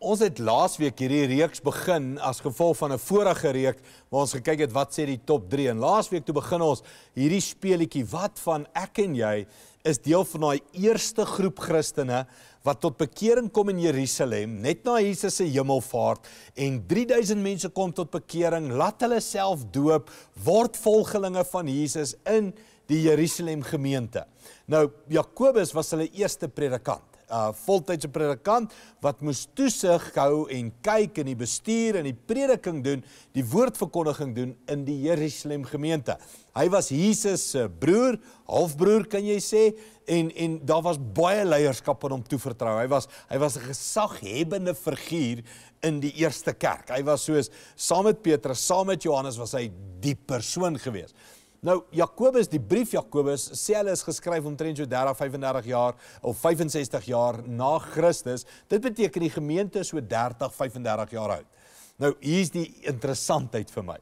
Ons het laasweek hierdie reeks begin as gevolg van 'n vorige reek waar ons gekyk het wat sê die top 3 en laasweek toe begin ons hierdie speletjie wat van ek en jy is deel van daai eerste groep Christene wat tot bekering kom in Jerusalem net na Jesus se hemelvaart en 3000 mense kom tot bekering, laat hulle self doop, word volgelinge van Jesus in die Jerusalem gemeente. Nou Jakobus was hulle eerste predikant Eh, voltydse predikant wat moes toesig hou en kyk en die bestuur en die prediking doen, die woordverkondiging doen in die Jerusalem gemeente. Hy was Jesus se broer, halfbroer kan jy sê, en en daar was baie leierskap aan hom toe vertrou. Hy was hy was 'n gesaghebende figuur in die eerste kerk. Hy was soos saam met Petrus, saam met Johannes was hy die persoon geweest. Nou Jakobus, die brief Jakobus sê hulle is geskryf omtrent so 30 35 jaar of 65 jaar na Christus. Dit beteken die gemeente is so 30 35 jaar oud. Nou hier's die interessantheid vir my.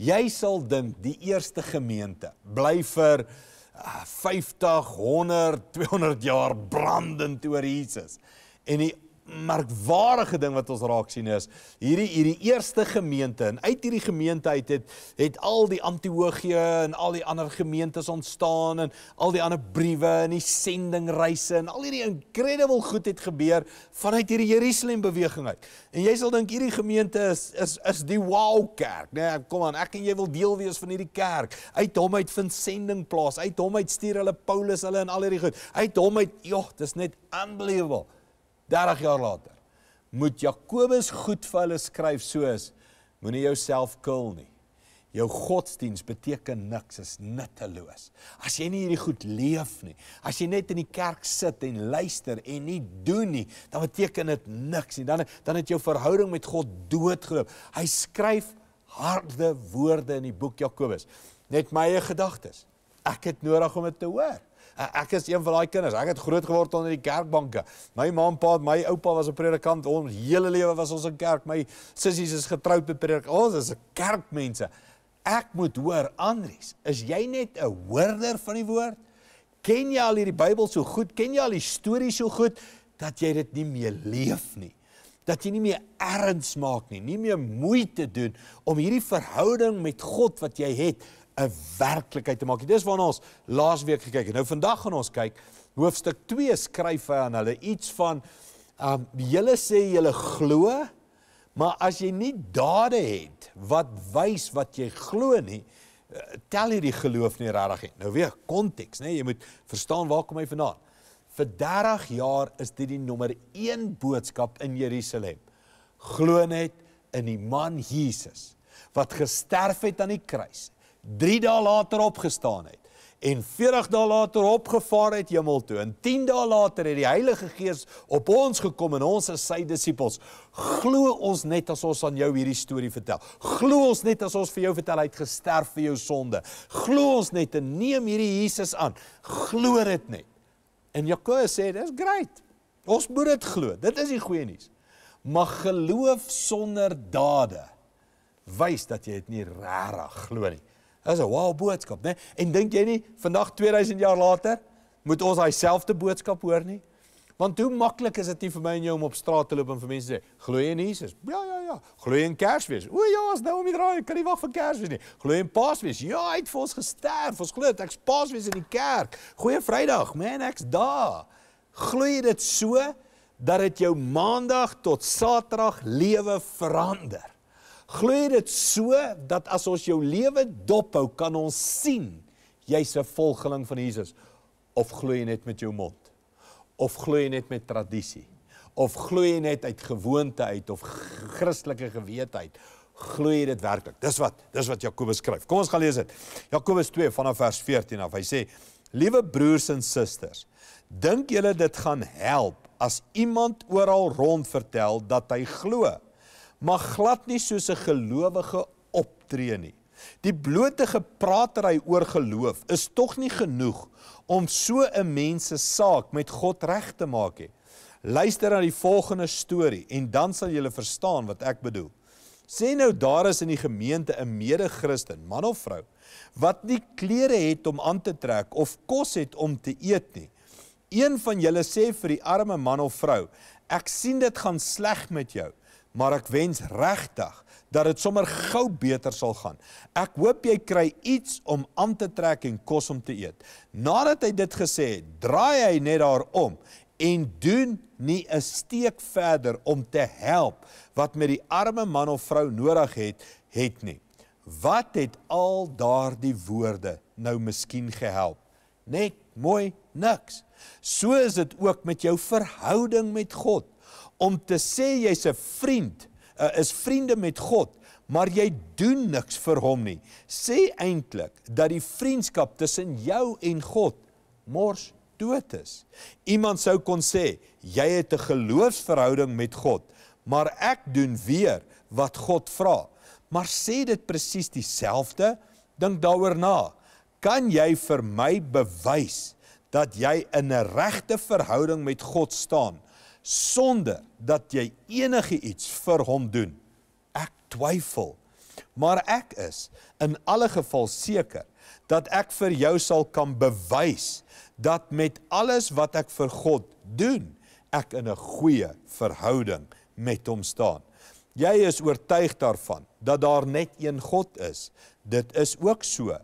Jy sal dink die eerste gemeente bly vir 50, 100, 200 jaar brandend oor Jesus. En die merkwaardige ding wat ons raak sien is hierdie hierdie eerste gemeente en uit hierdie gemeente uit het het al die Antiochië en al die ander gemeentes ontstaan en al die ander briewe en die sendingreise en al hierdie incredible goed het gebeur vanuit hierdie Jerusalem beweging uit. En jy sal dink hierdie gemeente is is is die wow kerk, né? Nee, kom aan, ek en jy wil deel wees van hierdie kerk. Uit hom uit vind sending plaas. Uit hom uit stuur hulle Paulus hulle en al hierdie goed. Uit hom uit, joh, dis net unbelievable. 30 jaar later moet Jakobus goed vir hulle skryf soos moenie jouself kill nie. Jou godsdiens beteken niks, is nutteloos. As jy nie hierdie goed leef nie, as jy net in die kerk sit en luister en nie doen nie, dan beteken dit niks nie. Dan dan het jou verhouding met God doodgeloop. Hy skryf harde woorde in die boek Jakobus. Net my eie gedagtes. Ek het nodig om dit te hoor ek is een van daai kinders. Ek het groot geword onder die kerkbanke. My ma en pa, my oupa was 'n predikant. Ons hele lewe was ons in kerk. My sissies is getroud met predikant. Ons is 'n kerkmense. Ek moet hoor, Andries, is jy net 'n hoorder van die woord? Ken jy al hierdie Bybel so goed? Ken jy al die stories so goed dat jy dit nie meer leef nie? dat jy nie meer erns maak nie, nie meer moeite doen om hierdie verhouding met God wat jy het 'n werklikheid te maak. Dis waarna ons laas week gekyk het. Nou vandag gaan ons kyk hoofstuk 2 skryf hy aan hulle iets van ehm um, julle sê julle glo, maar as jy nie dade het wat wys wat jy glo nie, eh, tel hierdie geloof nie regtig nie. Nou weer konteks, né? Jy moet verstaan waar kom hy vandaan. Vir 30 jaar is dit die nommer 1 boodskap in Jerusalem. Glo net in die man Jesus wat gesterf het aan die kruis 3 dae later opgestaan het en 40 dae later opgevaar het hemel toe en 10 dae later het die Heilige Gees op ons gekom en ons is sy disippels. Glo ons net as ons aan jou hierdie storie vertel. Glo ons net as ons vir jou vertel hy het gesterf vir jou sonde. Glo ons net en neem hierdie Jesus aan. Glo dit net. En Jakobus sê dis great. Ons moet dit glo. Dit is die goeie nuus. Maar geloof sonder dade wys dat jy dit nie regtig glo nie. Dis 'n wow boodskap, né? En dink jy nie vandag 2000 jaar later moet ons daai selfde boodskap hoor nie? Want hoe maklik is dit nie vir my en jou om op straat te loop en vir mense sê, "Glo jy in Jesus?" Ja, ja, ja. Glo jy in Kersfees? O ja, as nou om die draai, kan nie wag vir Kersfees nie. Glo jy in Paasfees? Ja, hy het vir ons gesterf. Ons glo dit. Ek's Paasfees in die kerk. Goeie Vrydag, man, ek's daar. Glo jy dit so dat dit jou Maandag tot Saterdag lewe verander? Glooi dit so dat as ons jou lewe dophou, kan ons sien jy's 'n volgeling van Jesus of glooi net met jou mond of glooi net met tradisie of glooi net uit gewoonte uit of Christelike gewetheid glooi dit werklik dis wat dis wat Jakobus skryf kom ons gaan lees dit Jakobus 2 vanaf vers 14 af hy sê liewe broers en susters dink julle dit gaan help as iemand oral rond vertel dat hy glo mag glad nie soos 'n gelowige optree nie. Die blote gepraatery oor geloof is tog nie genoeg om so 'n mens se saak met God reg te maak nie. Luister na die volgende storie en dan sal jy verstaan wat ek bedoel. Sê nou daar is in die gemeente 'n mede-Christen, man of vrou, wat nie klere het om aan te trek of kos het om te eet nie. Een van julle sê vir die arme man of vrou: "Ek sien dit gaan sleg met jou." maar ek wens regtig dat dit sommer gou beter sal gaan. Ek hoop jy kry iets om aan te trek en kos om te eet. Nadat hy dit gesê het, draai hy net daar om en doen nie 'n steek verder om te help wat met die arme man of vrou nodig het het nie. Wat het al daardie woorde nou miskien gehelp? Net mooi niks. So is dit ook met jou verhouding met God om te sê jy's 'n vriend, uh, is vriende met God, maar jy doen niks vir hom nie. Sê eintlik dat die vriendskap tussen jou en God mors dood is. Iemand sou kon sê jy het 'n geloofsverhouding met God, maar ek doen weer wat God vra. Maar sê dit presies dieselfde? Dink daaroor na. Kan jy vir my bewys dat jy in 'n regte verhouding met God staan sonder dat jy enige iets vir hom doen. Ek twyfel, maar ek is in alle geval seker dat ek vir jou sal kan bewys dat met alles wat ek vir God doen, ek in 'n goeie verhouding met hom staan. Jy is oortuig daarvan dat daar net een God is. Dit is ook so.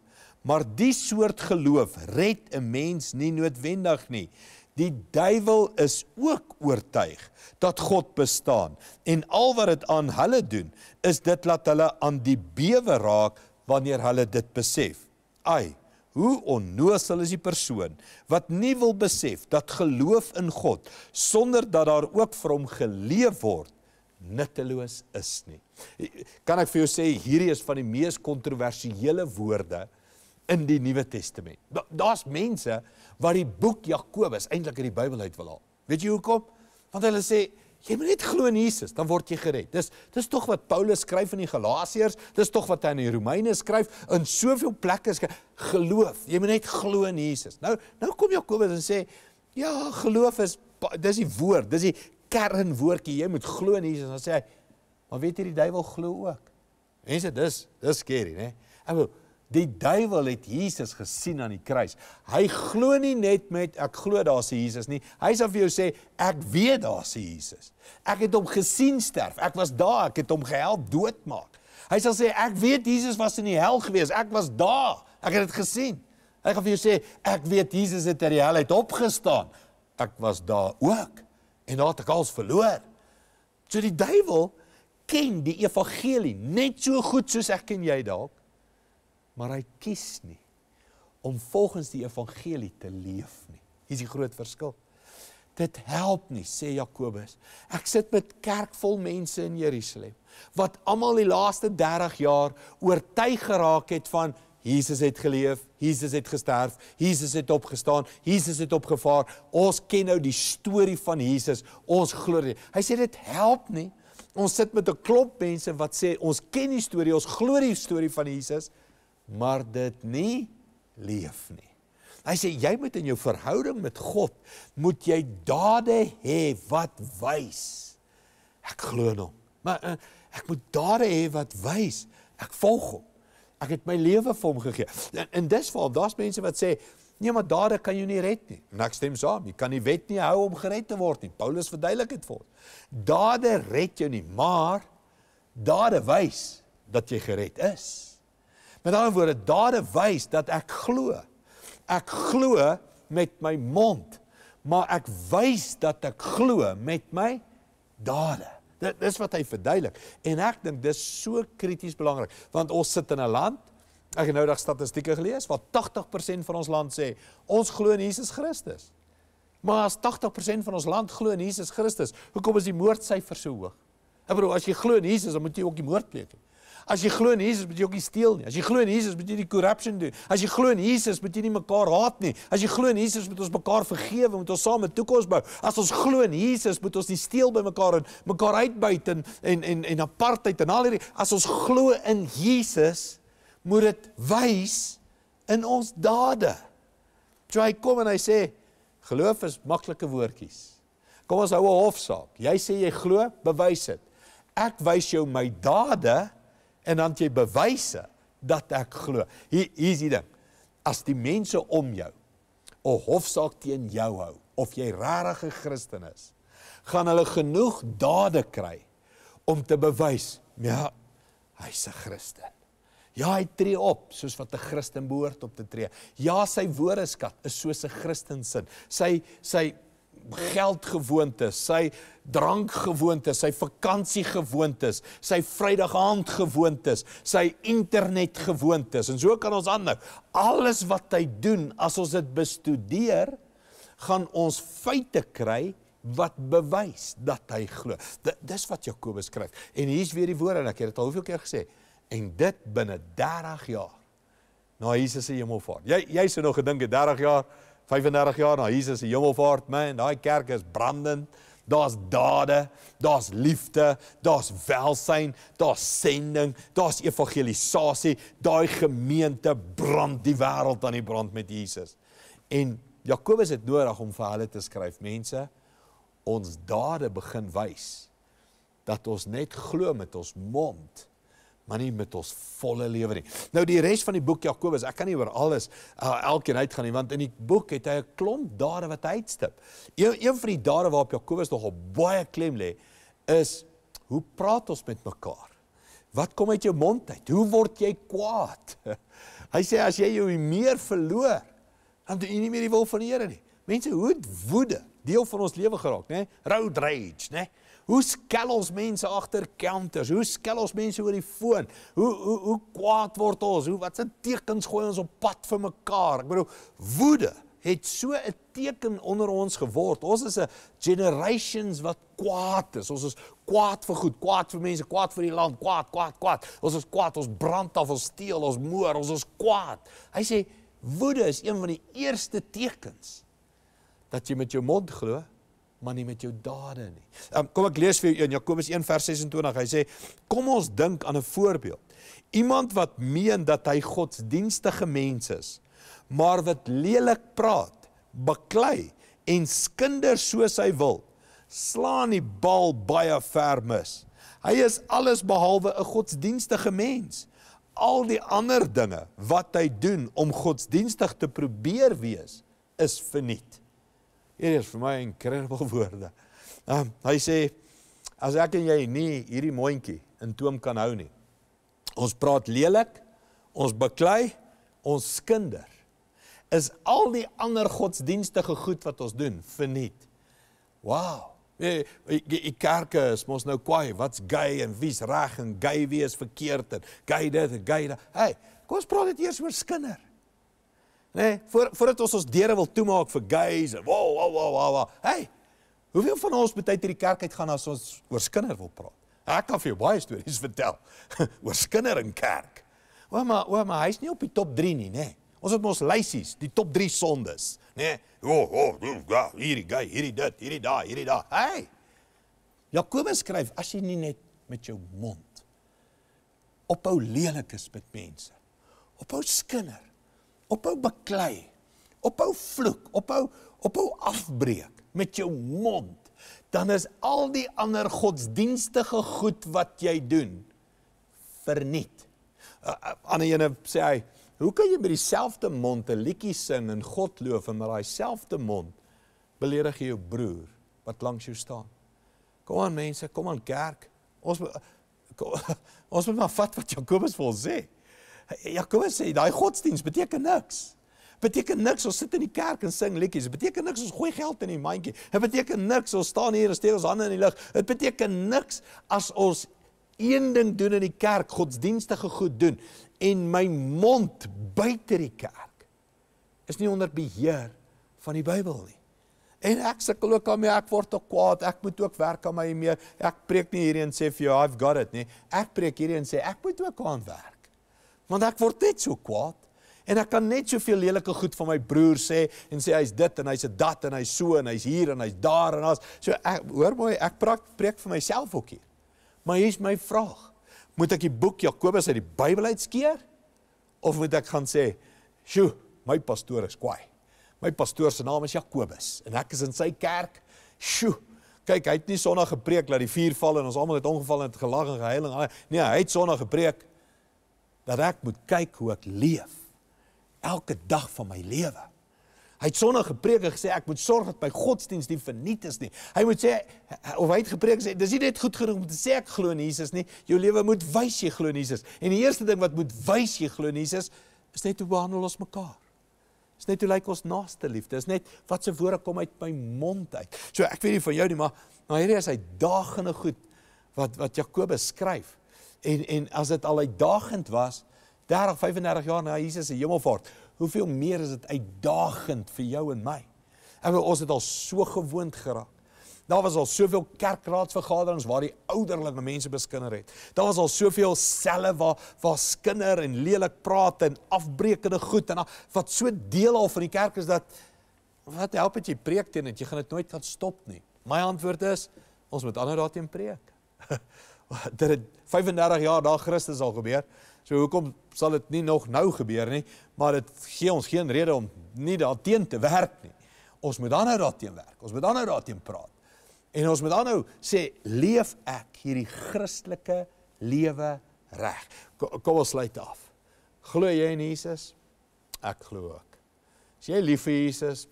Maar die soort geloof red 'n mens nie noodwendig nie. Die duiwel is ook oortuig dat God bestaan en al wat dit aan hulle doen is dit laat hulle aan die bewe raak wanneer hulle dit besef. Ai, hoe onnoosel is die persoon wat nie wil besef dat geloof in God sonder dat daar ook vir hom geleef word nutteloos is nie. Kan ek vir jou sê hierdie is van die mees kontroversiële woorde in die Nuwe Testament. Daar's mense wat die boek Jakobus eintlik uit die Bybel uit wil haal. Weet jy hoekom? Want hulle sê jy moet net glo in Jesus, dan word jy gered. Dis dis tog wat Paulus skryf in die Galasiërs, dis tog wat hy in die Romeine skryf, in soveel plekke skryf geloof. Jy moet net glo in Jesus. Nou nou kom Jakobus en sê ja, geloof is dis die woord, dis die kernwoordjie. Jy moet glo in Jesus en dan sê hy maar weet jy die duiwel glo ook. Mense, dis dis skerry, né? Ek bedoel Die duiwel het Jesus gesien aan die kruis. Hy glo nie net met ek glo daar's 'n Jesus nie. Hy sê vir jou sê ek weet daar's 'n Jesus. Ek het hom gesien sterf. Ek was daar. Ek het hom gehelp doodmaak. Hy sal sê ek weet Jesus was in die hel gewees. Ek was daar. Ek het dit gesien. Hy gaan vir jou sê ek weet Jesus het uit die hel uit opgestaan. Ek was daar ook. En daar het ek als verloor. So die duiwel ken die evangelie net so goed soos ek ken jy dalk maar hy kies nie om volgens die evangelie te leef nie. Hier's die groot verskil. Dit help nie, sê Jakobus. Ek sit met kerkvol mense in Jerusalem wat almal die laaste 30 jaar oortuig geraak het van Jesus het geleef, Jesus het gesterf, Jesus het opgestaan, Jesus het opgevaar. Ons ken nou die storie van Jesus, ons glo dit. Hy sê dit help nie. Ons sit met 'n klomp mense wat sê ons ken die storie, ons glo die storie van Jesus, maar dit nie leef nie. Hy sê jy moet in jou verhouding met God moet jy dade hê wat wys. Ek glo in hom. Maar eh, ek moet dade hê wat wys. Ek volg hom. Ek het my lewe vir hom gegee. En, en dis waarom daar's mense wat sê nee, maar dade kan jou nie red nie. En ek stem saam. Jy kan nie wet nie hou om gered te word nie. Paulus verduidelik dit vir ons. Dade red jou nie, maar dade wys dat jy gered is. Met ander woorde, dade wys dat ek glo. Ek glo met my mond, maar ek wys dat ek glo met my dade. Dit dis wat hy verduidelik en ek dink dis so krities belangrik want ons sit in 'n land ek het nou daag statistieke gelees waar 80% van ons land sê ons glo in Jesus Christus. Maar as 80% van ons land glo in Jesus Christus, hoekom is die moordsyfer so hoog? Ek bedoel as jy glo in Jesus dan moet jy ook die moord pleeg. As jy glo in Jesus, moet jy ook nie steel nie. As jy glo in Jesus, moet jy nie korrupsie doen. As jy glo in Jesus, moet jy nie mekaar haat nie. As jy glo in Jesus, moet ons mekaar vergewe, moet ons saam 'n toekoms bou. As ons glo in Jesus, moet ons nie steel by mekaar en mekaar uitbuit en en en, en apartheid en al hierdie. As ons glo in Jesus, moet dit wys in ons dade. So hy kom en hy sê geloof is maklike woordjies. Kom ons hou 'n hofsaak. Jy sê jy glo, bewys dit. Ek wys jou my dade en dan het jy bewyse dat ek glo. Hier hier is die ding. As die mense om jou 'n hofsaak teen jou hou of jy regtig 'n Christen is, gaan hulle genoeg dade kry om te bewys, ja, hy's 'n Christen. Ja, hy tree op soos wat 'n Christen behoort op te tree. Ja, sy woordeskat is soos 'n Christen sin. Sy sy geldgewoontes, sy drankgewoontes, sy vakansiegewoontes, sy vrydagaandgewoontes, sy internetgewoontes en so kan ons aanhou. Alles wat hy doen, as ons dit bestudeer, gaan ons feite kry wat bewys dat hy glo. Dis wat Jakobus skryf. En hier's weer die woord en ek het dit al hoeveel keer gesê. En dit binne 30 jaar na Jesus se hemelvaart. Jy jy sou nog gedink 30 jaar 35 jaar na nou, Jesus se hemelvaart, man, daai kerk is brandend. Daar's dade, daar's liefde, daar's welsyn, daar's sending, daar's evangelisasie. Daai gemeente brand die wêreld aan die brand met Jesus. En Jakobus het nodig om vir hulle te skryf, mense, ons dade begin wys dat ons net glo met ons mond maar nie met ons volle lewe nie. Nou die res van die boek Jakobus, ek kan nie oor alles uh, elkeen uitgaan nie, want in die boek het hy 'n klomp dade wat hy uitstip. Een een van die dade waarop Jakobus nogal baie klem lê, is hoe praat ons met mekaar? Wat kom uit jou mond uit? Hoe word jy kwaad? hy sê as jy jou meer verloor, dan doen jy nie meer die wil van die Here nie. Mense, hoe woede deel van ons lewe geraak, né? Road rage, né? Hoe skel ons mense agter counters? Hoe skel ons mense oor die foon? Hoe hoe hoe kwaad word ons? Hoe wat se tekens gooi ons op pad vir mekaar? Ek bedoel woede het so 'n teken onder ons geword. Ons is 'n generations wat kwaad is. Ons is kwaad vir goed, kwaad vir mense, kwaad vir die land, kwaad, kwaad, kwaad. Ons is kwaad, ons brand af, ons steel, ons moer, ons is kwaad. Hy sê woede is een van die eerste tekens dat jy met jou mond glo maar nie met jou dade nie. Um, kom ek lees vir jou in Jakobus 1 vers 26. Hy sê: "Kom ons dink aan 'n voorbeeld. Iemand wat meen dat hy godsdienstige mens is, maar wat lelik praat, baklei en skinder soos hy wil, slaan die bal baie ver mis. Hy is alles behalwe 'n godsdienstige mens." Al die ander dinge wat hy doen om godsdienstig te probeer wees, is verniet. Hier is vir my incredible woorde. Um, hy sê as ek en jy nie hierdie mondjie in toom kan hou nie. Ons praat lelik, ons beklei, ons skinder. Is al die ander godsdienstige goed wat ons doen verniet. Wow. Die kerke is mos nou kwaai. Wat's gay en wie's reg en gay wie is verkeerd en gay dit en gay dat. Hey, kom ons praat dit eers oor skinder. Nee, voor voordat ons ons deure wil toemaak vir gays en wow wow wow wow. Hey, hoeveel van ons betyd hierdie kerk uit gaan as ons oor skinder wil praat? Ek kan vir jou baie stories vertel oor skinder in kerk. Ouma, ouma, hy's nie op die top 3 nie, nê. Ons het mos lysies, die top 3 sondes, nê. Oh, oh, hierdie guy, hierdie dit, hierdie daai, hierdie daai. Hey. Jakobus skryf as jy nie net met jou mond ophou lelik is met mense. Ophou skinder ophou beklei, ophou vloek, ophou ophou afbreek met jou mond, dan is al die ander godsdienstige goed wat jy doen verniet. Ander ene sê hy, hoe kan jy met dieselfde mond 'n liedjie sing en God loof en met daai selfde mond beledig jy jou broer wat langs jou staan? Kom aan mense, kom aan kerk. Ons kom, ons moet maar vat wat Jakobus vir ons sê. Jakobus sê daai godsdiens beteken niks. Beteken niks ons sit in die kerk en sing liedjies. Beteken niks ons gooi geld in die mandjie. Dit beteken niks ons staan hier en steek ons hande in die lug. Dit beteken niks as ons een ding doen in die kerk, godsdienstige goed doen en my mond buite die kerk is nie onder beheer van die Bybel nie. En ek sukkel ook daarmee. Ek word ook kwaad. Ek moet ook werk aan my meer. Ek preek nie hierdie en sê vir jou I've got it nie. Ek preek hierdie en sê ek moet ook aan werk want ek word net so kwaad en ek kan net soveel lelike goed van my broer sê en sê hy's dit en hy's dat en hy's so en hy's hier en hy's daar en as so ek hoor mooi ek praat preek vir myself ook hier maar hier's my vraag moet ek die boek Jakobus uit die Bybel uitskeer of moet ek gaan sê sjo my pastoor is kwaai my pastoor se naam is Jakobus en ek is in sy kerk sjo kyk hy het nie sonder gepreek dat die vuur val en ons almal het ongeval en het gelag en geheiling nee hy het sonder gepreek dat ek moet kyk hoe ek leef elke dag van my lewe. Hy het sonder gepreek en gesê ek moet sorg dat my godsdiens nie verniet is nie. Hy moet sê of hy het gepreek sê dis nie net goed genoeg om te sê ek glo in Jesus nie. Jou lewe moet wys jy glo in Jesus. En die eerste ding wat moet wys jy glo in Jesus is net hoe behandel ons mekaar. Is net hoe lyk ons naaste liefde. Is net wat se woorde kom uit my mond uit. So ek weet nie van jou nie, maar nou hierdie is uitdagende goed wat wat Jakobus skryf. En en as dit al uitdagend was 30, 35 jaar na Jesus se hemelvaart, hoeveel meer is dit uitdagend vir jou en my? Ek bedoel ons het al so gewoond geraak. Daar was al soveel kerkraadsvergaderings waar die ouderlinge mense beskinder het. Daar was al soveel selle waar waar skinder en lelik praat en afbreekende goed en wat so deel al van die kerk is dat wat help dit jy preek teen dit jy gaan dit nooit kan stop nie. My antwoord is ons moet anders daarteen preek. dat het 35 jaar na Christus al gebeur, so hoekom sal het nie nog nou gebeur nie, maar het gee ons geen rede om nie daar teen te werk nie. Ons moet dan nou daar teen werk, ons moet dan nou daar teen praat. En ons moet dan nou sê, leef ek hierdie christelike lewe recht. Kom, kom ons sluit af. Gloe jy in Jesus? Ek glo ook. Is jy lief vir Jesus?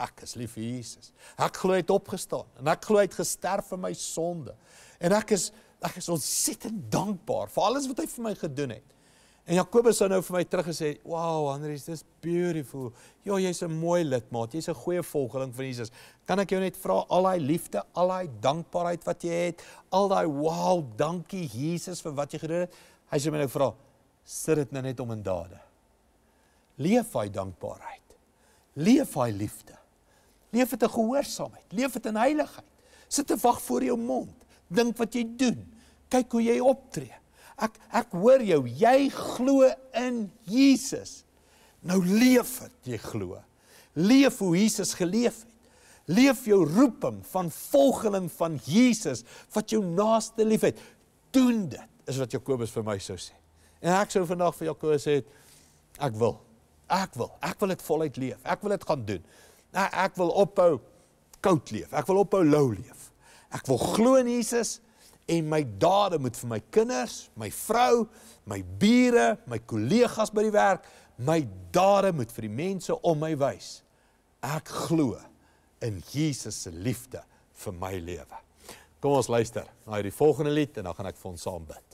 Ek is lief vir Jesus. Ek glo het opgestaan en ek glo het gesterf in my sonde. En ek is, ek is ontsettend dankbaar vir alles wat hy vir my gedoen het. En Jakobus het nou vir my teruggesê, "Wow, Andries, dis beautiful. Ja, jy's 'n mooi lidmaat. Jy's 'n goeie volgeling van Jesus. Kan ek jou net vra al daai liefde, al daai dankbaarheid wat jy het, al daai wow, dankie Jesus vir wat jy gedoen het?" Hy sê my nou vra, "Sit dit nou net om in dade. Leef hy dankbaarheid. Leef hy liefde. Leef dit in gehoorsaamheid. Leef dit in heiligheid. Sit te wag voor jou mond dink wat jy doen. Kyk hoe jy optree. Ek ek hoor jou, jy glo in Jesus. Nou leef dit jy glo. Leef hoe Jesus geleef het. Leef jou roeping van volgeling van Jesus wat jou naaste lief het. Doen dit is wat Jakobus vir my sou sê. En ek sou vandag vir Jakobus sê ek wil. Ek wil. Ek wil dit voluit leef. Ek wil dit gaan doen. Ek ek wil ophou koud leef. Ek wil ophou lou leef. Ek wil glo in Jesus en my dade moet vir my kinders, my vrou, my bure, my kollegas by die werk, my dade moet vir die mense om my wys. Ek glo in Jesus se liefde vir my lewe. Kom ons luister na hierdie volgende lied en dan gaan ek vir ons saam bid.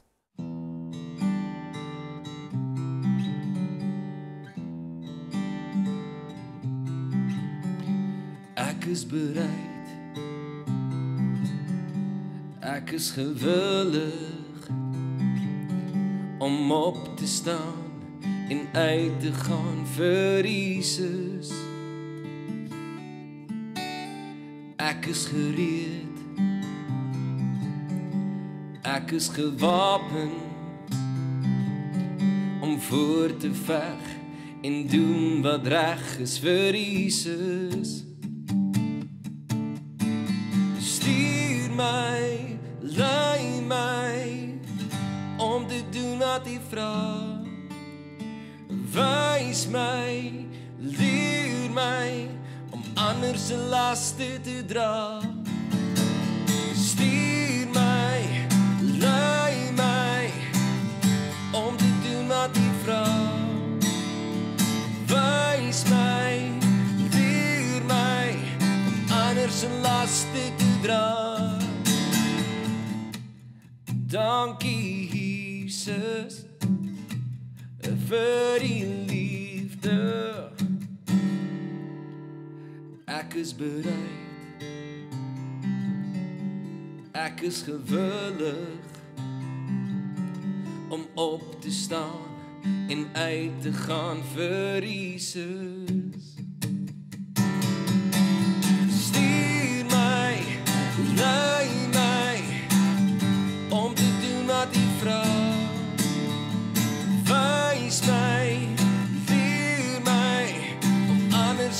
Ek is bereid Ek is gewillig om op te staan en uit te gaan vir Jesus. Ek is gereed. Ek is gewapen om voor te veg en doen wat reg is vir Jesus. Stuur my lei my om te doen wat U vra. Wys my, leer my om ander se laste te dra. Stuur my, lei my om te doen wat U vra. Wys my, leer my om ander se laste te dra. Dankie Jesus vir die liefde. Ek is bereid. Ek is gewillig om op te staan en uit te gaan vir Jesus.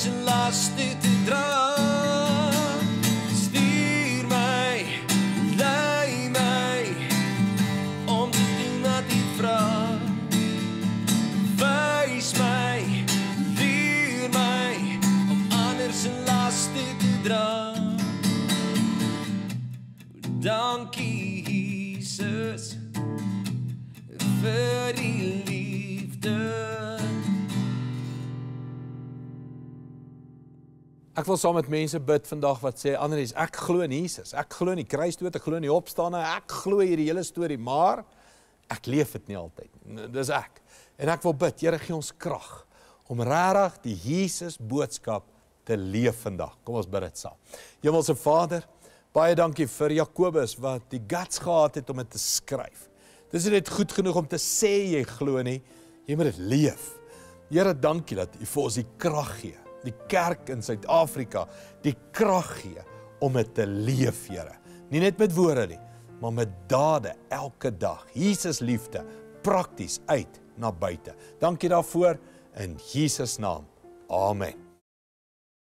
and lost it ek wil saam met mense bid vandag wat sê Andries, ek glo in Jesus. Ek glo in die kruisdood, ek glo in die opstanding. Ek glo hierdie hele storie, maar ek leef dit nie altyd nie. Dis ek. En ek wil bid, Here gee ons krag om regtig die Jesus boodskap te leef vandag. Kom ons bid dit saam. Hemelse Vader, baie dankie vir Jakobus wat die guts gehad het om dit te skryf. Dis net goed genoeg om te sê jy glo nie, jy moet dit leef. Here, dankie dat U vir ons die krag gee die kerk in Suid-Afrika die krag gee om dit te leef, Here. Nie net met woorde nie, maar met dade elke dag. Jesus liefde prakties uit na buite. Dankie daarvoor in Jesus naam. Amen.